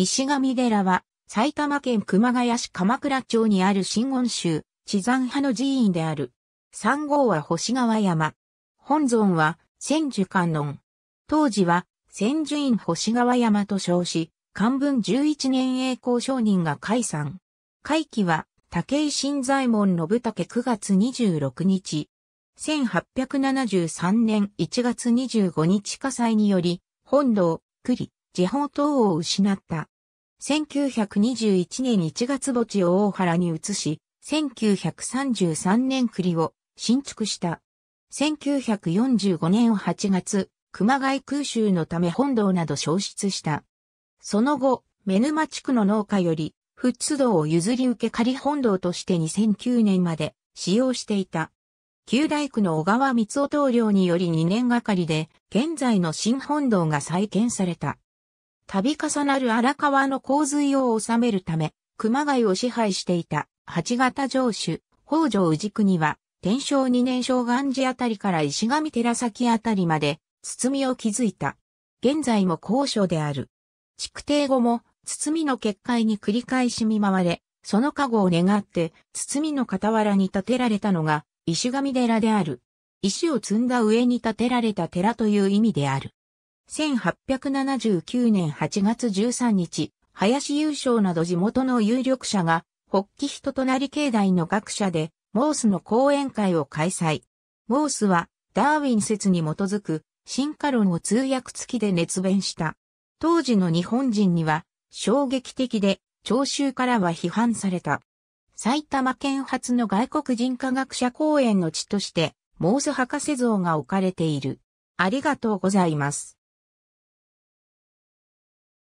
石神寺は、埼玉県熊谷市鎌倉町にある新温州、地山派の寺院である。三号は星川山。本尊は、千樹観音。当時は、千樹院星川山と称し、漢文11年栄光商人が解散。会期は、武井新左衛門信武9月26日。1873年1月25日火災により、本堂、栗、地方等を失った。1921年1月墓地を大原に移し、1933年栗を新築した。1945年8月、熊谷空襲のため本堂など消失した。その後、目沼地区の農家より、富津堂を譲り受け仮本堂として2009年まで使用していた。旧大工の小川光夫棟梁により2年がかりで、現在の新本堂が再建された。度重なる荒川の洪水を収めるため、熊谷を支配していた八方城主、北条氏国は、天正二年正元寺あたりから石上寺崎あたりまで、堤を築いた。現在も高所である。築堤後も、堤の結界に繰り返し見舞われ、その加護を願って、堤の傍らに建てられたのが、石上寺である。石を積んだ上に建てられた寺という意味である。1879年8月13日、林優勝など地元の有力者が、北紀人となり境内の学者で、モースの講演会を開催。モースは、ダーウィン説に基づく、進化論を通訳付きで熱弁した。当時の日本人には、衝撃的で、聴衆からは批判された。埼玉県発の外国人科学者講演の地として、モース博士像が置かれている。ありがとうございます。